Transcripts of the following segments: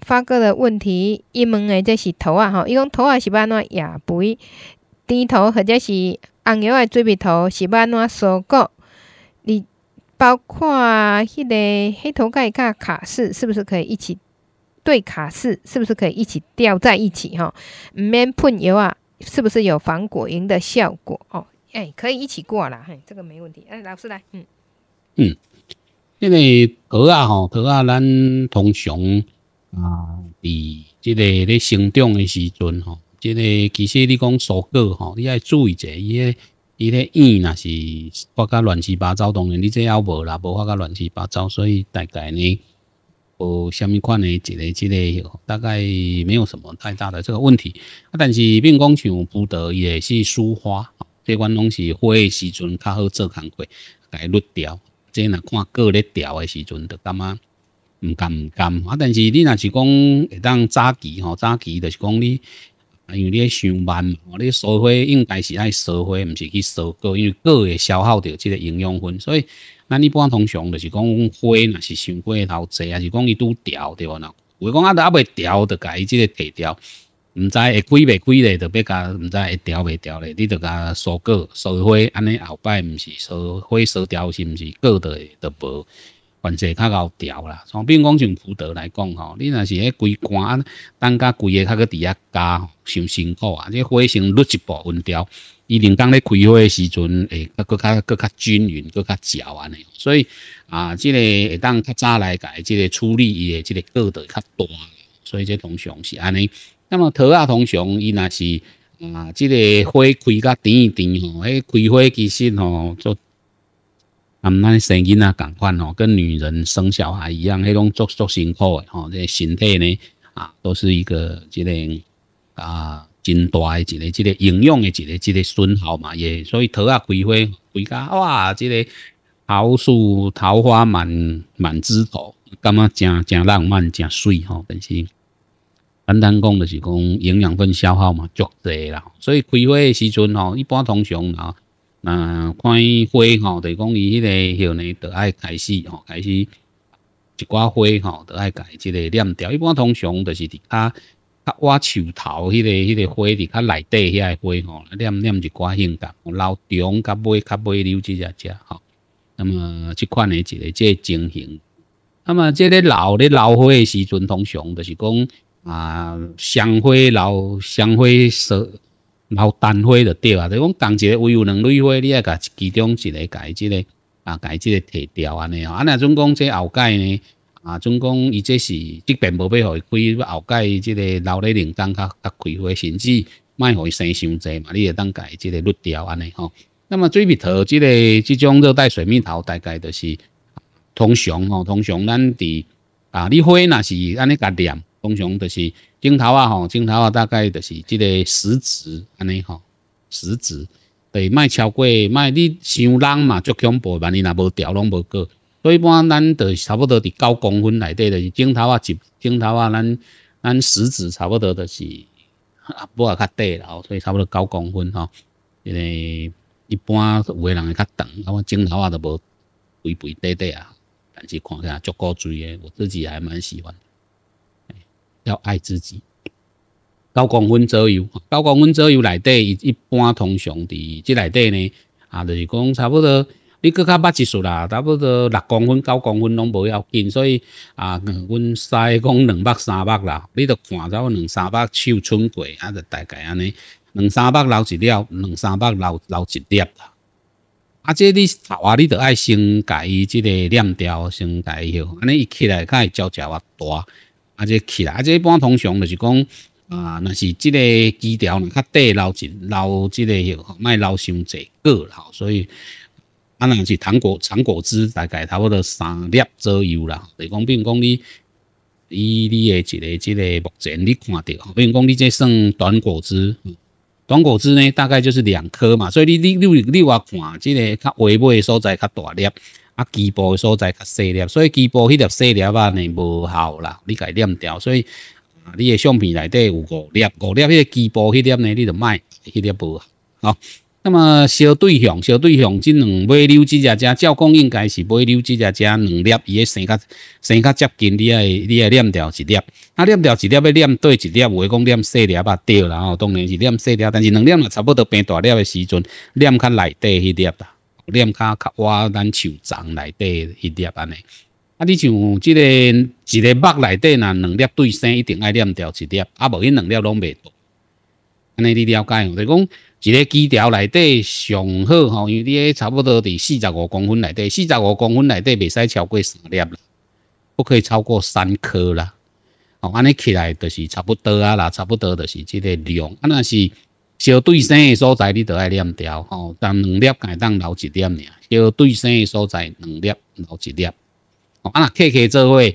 发哥的问题，一问的这是头啊，哈，伊讲头啊是安怎也肥，甜头或者是红油的水蜜桃是安怎收购？你包括迄个黑头盖甲卡士是不是可以一起对卡士？是不是可以一起吊在一起？哈，毋免喷油啊，是不是有防果蝇的效果？哦，哎，可以一起过啦，嘿，这个没问题。哎，老师来，嗯嗯，因为头啊，吼头啊，咱通常。啊，伫即个咧生长诶时阵吼，即个其实你讲收割吼，你爱注意者，伊咧伊咧叶若是发甲乱七八糟，当然你这也无啦，无发甲乱七八糟，所以大概呢，无虾米款诶，一个即个，大概没有什么太大的这个问题。啊，但是并讲像葡萄也是疏花，这款拢是花诶时阵，较好做工鬼，该捋掉。即若看个咧掉诶时阵，就感觉唔甘唔甘。啊！但是你若是讲会当早期吼，早期就是讲你，因为你收慢嘛，你收花应该是爱烧花，唔是去烧果，因为果会消耗掉即个营养分，所以咱一般通常就是讲花那是伤过头多啊，是讲伊拄调对喎呐。为讲啊，都阿未调，著个，伊即个调，唔知会贵未贵咧，就别甲，唔知会调未调咧，你就甲收果、收花，安尼后摆唔是收花收调是毋是果的都无？关节较熬调啦，像比如讲像葡萄来讲吼，你若是迄规竿，等甲规个，较去地下加，伤辛苦啊！这花生劣一步稳调，伊人工咧开花时阵，会较搁较搁较均匀，搁较潮安尼。所以啊，即个会当较早来解，即个处理伊的即个个头较大，所以这通常是安尼。那么桃啊，通常伊若是啊，这个花开较甜一点吼，个开花其实吼做啊，那生囡啊，感官哦，跟女人生小孩一样，迄种作作辛苦的吼，这身体呢啊，都是一个这个啊，真大一个，这个营养的一个，这个损耗嘛，也所以桃啊开花，开家哇，这个桃树桃花满满枝头，感觉真真浪漫，真水吼，但是单单讲就是讲营养分消耗嘛，足侪啦，所以开花的时阵吼，一般通常吼，啊，看花吼，就讲伊迄个叫呢，就爱开始吼，开始一挂花吼，就爱家一个念条。一般通常就是伫较较歪树头迄个迄个花，伫较内底遐个花吼，念念一挂性格，老长甲买甲买溜只只吼。那么款呢，一个即个情形。那么即个老咧老花的时阵，通常就是讲啊，香花老香花蛇。毛单花就对啊，就讲同一个唯有两蕊花，你也甲其中一个解即个啊解即个提掉安尼哦。啊那总共即后盖呢啊总共伊这是即边无互伊开后盖即个老类铃铛较较开花，甚至卖互伊生伤济嘛，你也当解即个落掉安尼吼。那么水蜜桃即个即种热带水蜜桃大概就是通常吼，通常咱伫啊你花那是安尼甲连，通常就是。镜头啊吼，镜头啊大概就是这个食指安尼吼，食指对，卖超过卖你想人嘛，足恐怖，万一若无调拢无过。所以一般咱就差不多伫九公分内底，就是镜头啊、一镜头啊，咱咱食指差不多就是啊，波也较短，所以差不多九公分吼。因为一般有个人会较长，啊，镜头啊都无肥肥短短啊，但是看起来足够水的，我自己还蛮喜欢。要爱自己，九公分左右，九公分左右内底一一般通常伫即内底呢，啊，就是讲差不多，你搁较捌一术啦，差不多六公分、九公分拢无要紧，所以啊，阮西讲两百、三百啦，你都看走两三百，手寸过，啊，就大概安尼，两三百捞一粒，两三百捞捞一粒啦。啊，即你头啊，你都爱先改伊即个链条，先改伊，安尼一起来较会招食话大。啊，即起来，啊，即一般通常就是讲，啊，那是即个枝条呢，较短捞一捞，即个卖捞伤侪个吼，所以啊，若是糖果长果汁大概差不多三粒左右啦。就讲，比如讲你以你诶一个即个目前你看到，比如讲你即算短果汁，短果汁呢大概就是两颗嘛，所以你你你有外看即个较尾的所在较大粒。啊，基部的所在较细粒，所以基部迄粒细粒啊，你无效啦，你该念掉。所以啊，你嘅相片内底有五粒，五粒迄个基部迄粒呢，你就卖，迄粒无啊。好，那么小对象，小对象，这两尾流枝只枝，照讲应该是尾流枝只枝两粒，伊咧生较生较接近，你爱你爱念掉一粒。啊，念掉一粒要念对一粒，有诶讲念细粒吧，掉啦。吼，当然是念细粒，但是两粒也差不多变大粒的时阵，念较内底迄粒啦。念卡卡挖咱树桩内底一粒安尼，啊，你像即个一个目内底呐，两粒对生一定爱念掉一粒，啊，无因两粒拢袂断。安尼你了解，就讲一个枝条内底上好吼，因为咧差不多伫四十五公分内底，四十五公分内底未使超过三粒啦，不可以超过三颗啦。吼，安尼起来就是差不多啊啦，差不多就是即个量，啊那是。小对生的所在，你都爱念掉吼，但两粒改当留一点尔。小对生的所在，两粒留一粒。哦，啊那 KK 做伙，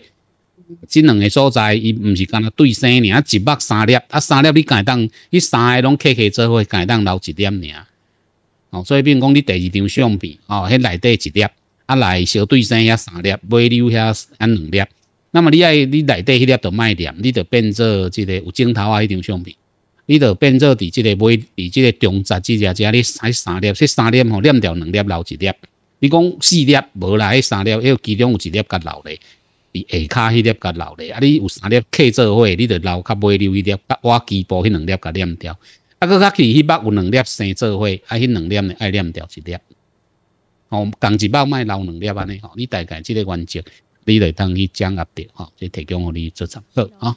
这两个所在，伊唔是干那对生尔，啊一目三粒，啊三粒你改当，迄三个拢 KK 做伙改当留一点尔。哦，所以变讲你第二张相片，哦，迄内底一粒，啊来小对生遐三粒，尾留遐啊两粒。那么你爱，你内底迄粒就卖念，你就变做即个有镜头啊迄张相片。你就变做伫即个尾，伫即个中植枝叶，遮你采三粒，这三粒吼，念掉两粒，留一粒。你讲四粒无啦，迄三粒，要其中有一粒甲留咧，伫下骹迄粒甲留咧。啊，你有三粒开做伙，你就留较尾留一粒，甲我基部迄两粒甲念掉。啊，佮佮起迄包有两粒生做伙，啊，迄两粒呢爱念掉一粒。哦，共一包卖留两粒安尼吼，你大概即个原则，你就当去掌握着吼，就提供互你做参考啊。